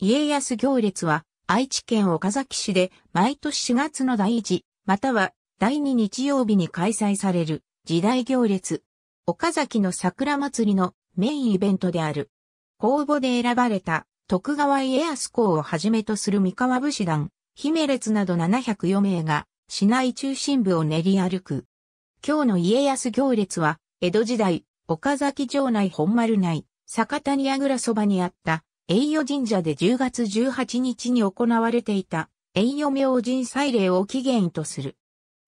家康行列は愛知県岡崎市で毎年4月の第1または第2日曜日に開催される時代行列。岡崎の桜祭りのメインイベントである。公募で選ばれた徳川家康公をはじめとする三河武士団、姫列など704名が市内中心部を練り歩く。今日の家康行列は江戸時代岡崎城内本丸内坂谷櫓そばにあった栄誉神社で10月18日に行われていた栄誉明神祭礼を起源とする。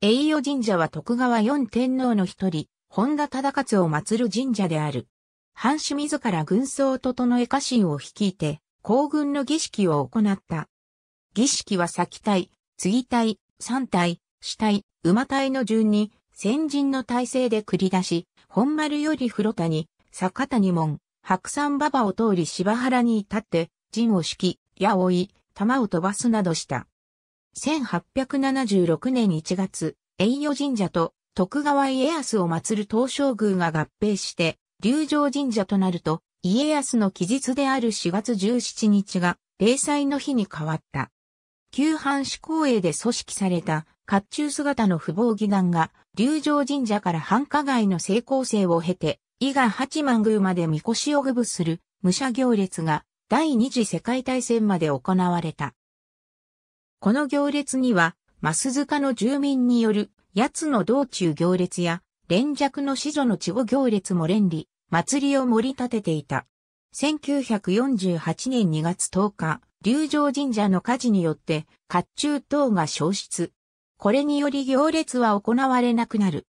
栄誉神社は徳川四天皇の一人、本田忠勝を祀る神社である。藩主自ら軍曹整え家臣を率いて、皇軍の儀式を行った。儀式は先隊、次隊、三隊、主隊、馬隊の順に、先人の体制で繰り出し、本丸より風呂谷、坂谷門、白山馬場を通り芝原に至って、陣を敷き、矢を追い、弾を飛ばすなどした。1876年1月、栄誉神社と徳川家康を祀る東照宮が合併して、龍城神社となると、家康の期日である4月17日が、霊祭の日に変わった。旧藩士公営で組織された、甲冑姿の不防義団が、龍城神社から繁華街の成功生を経て、伊賀八幡宮までみこしをぐぶする武者行列が第二次世界大戦まで行われた。この行列には、増塚の住民による八つの道中行列や、連弱の子女の地語行列も連理、祭りを盛り立てていた。1948年2月10日、龍城神社の火事によって、甲冑等が消失。これにより行列は行われなくなる。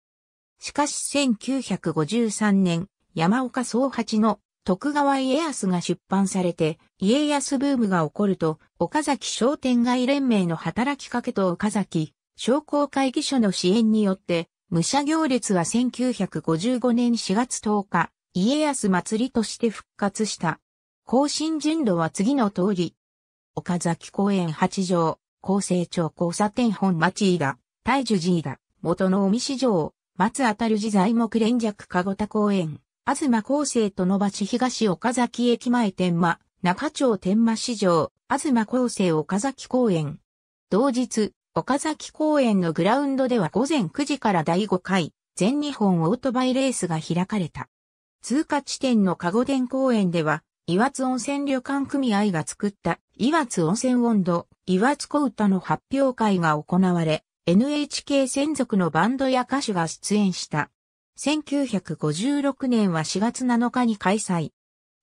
しかし1953年、山岡総八の徳川家康が出版されて、家康ブームが起こると、岡崎商店街連盟の働きかけと岡崎商工会議所の支援によって、武者行列は1955年4月10日、家康祭りとして復活した。更新順路は次の通り。岡崎公園八条、厚生町交差点本町井田、大樹寺井田、元の尾身市場、松当たる自在木連尺かごた公園、東厚生とば橋東岡崎駅前天馬、中町天馬市場、東厚生岡崎公園。同日、岡崎公園のグラウンドでは午前9時から第5回、全日本オートバイレースが開かれた。通過地点の籠田公園では、岩津温泉旅館組合が作った岩津温泉温度、岩津小唄の発表会が行われ、NHK 専属のバンドや歌手が出演した。1956年は4月7日に開催。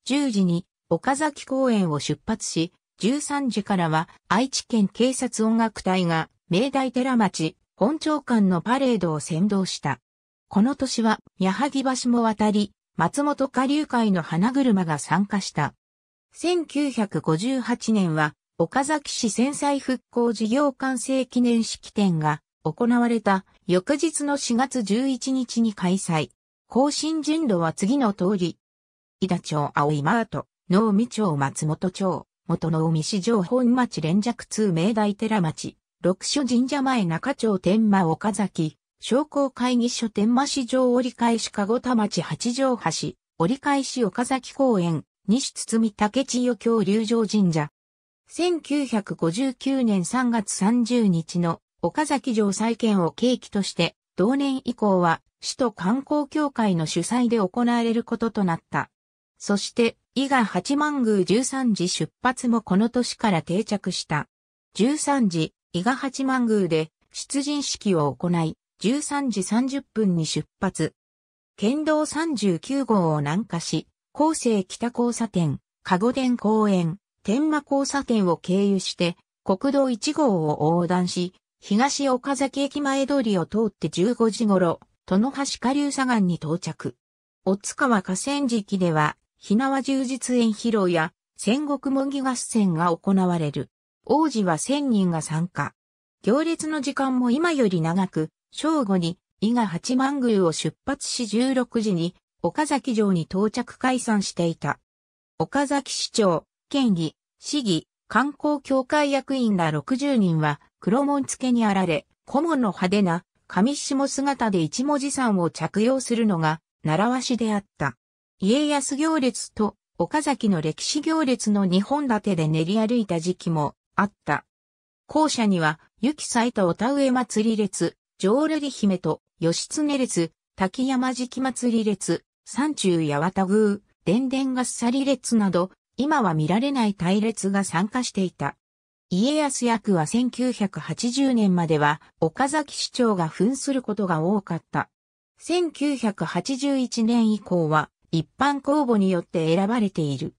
10時に岡崎公園を出発し、13時からは愛知県警察音楽隊が明大寺町本町館のパレードを先導した。この年は矢作橋も渡り、松本下流会の花車が参加した。1958年は岡崎市戦災復興事業完成記念式典が行われた翌日の4月11日に開催。更新順路は次の通り。井田町青井マート、能美町松本町、元能美市場本町連雀通明大寺町、六所神社前中町天満岡崎、商工会議所天満市場折り返し籠田町八条橋、折り返し岡崎公園、西堤竹千代恐竜城神社、1959年3月30日の岡崎城再建を契機として、同年以降は首都観光協会の主催で行われることとなった。そして、伊賀八幡宮13時出発もこの年から定着した。13時、伊賀八幡宮で出陣式を行い、13時30分に出発。県道39号を南下し、厚生北交差点、加護殿公園、天満交差点を経由して、国道1号を横断し、東岡崎駅前通りを通って15時頃、殿橋下流左岸に到着。大津川河川敷では、ひなわ充実園披露や戦国模擬合戦が行われる。王子は1000人が参加。行列の時間も今より長く、正午に伊賀八幡宮を出発し16時に岡崎城に到着解散していた。岡崎市長、県議、市議、観光協会役員ら60人は黒門付にあられ、顧問の派手な上下姿で一文字山を着用するのが習わしであった。家康行列と岡崎の歴史行列の二本立てで練り歩いた時期もあった。校舎には、雪咲いとお田植え祭り列、浄瑠璃姫と義経列、滝山敷祭り列、山中八幡宮、伝伝がっさり列など、今は見られない隊列が参加していた。家康役は1980年までは岡崎市長が扮することが多かった。1981年以降は一般公募によって選ばれている。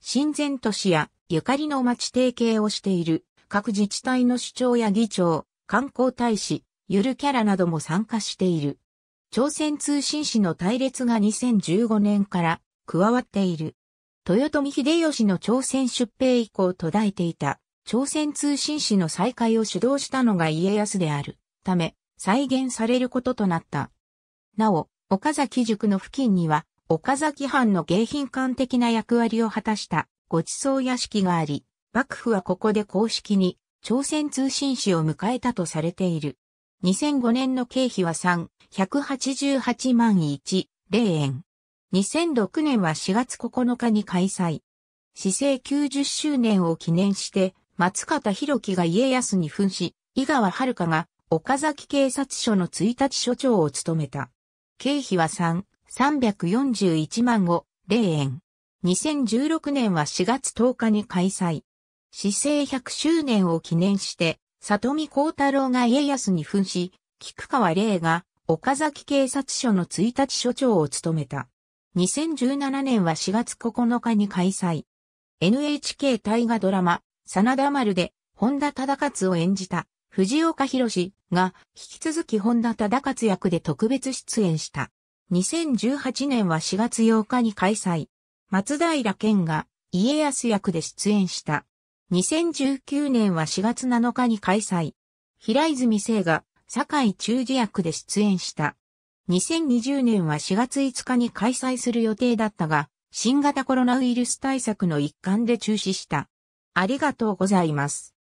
新前都市やゆかりの町提携をしている各自治体の市長や議長、観光大使、ゆるキャラなども参加している。朝鮮通信市の隊列が2015年から加わっている。豊臣秀吉の朝鮮出兵以降途絶えていた、朝鮮通信使の再開を主導したのが家康である、ため、再現されることとなった。なお、岡崎塾の付近には、岡崎藩の迎賓館的な役割を果たしたご馳走屋敷があり、幕府はここで公式に朝鮮通信使を迎えたとされている。2005年の経費は3、188万1、0円。2006年は4月9日に開催。市政90周年を記念して、松方弘樹が家康に扮し、井川遥が岡崎警察署の1日署長を務めた。経費は3、341万5、0円。2016年は4月10日に開催。市政100周年を記念して、里見光太郎が家康に扮し、菊川玲が岡崎警察署の1日署長を務めた。2017年は4月9日に開催。NHK 大河ドラマ、真田丸で、本田忠勝を演じた、藤岡士が、引き続き本田忠勝役で特別出演した。2018年は4月8日に開催。松平健が、家康役で出演した。2019年は4月7日に開催。平泉聖が、堺中治役で出演した。2020年は4月5日に開催する予定だったが、新型コロナウイルス対策の一環で中止した。ありがとうございます。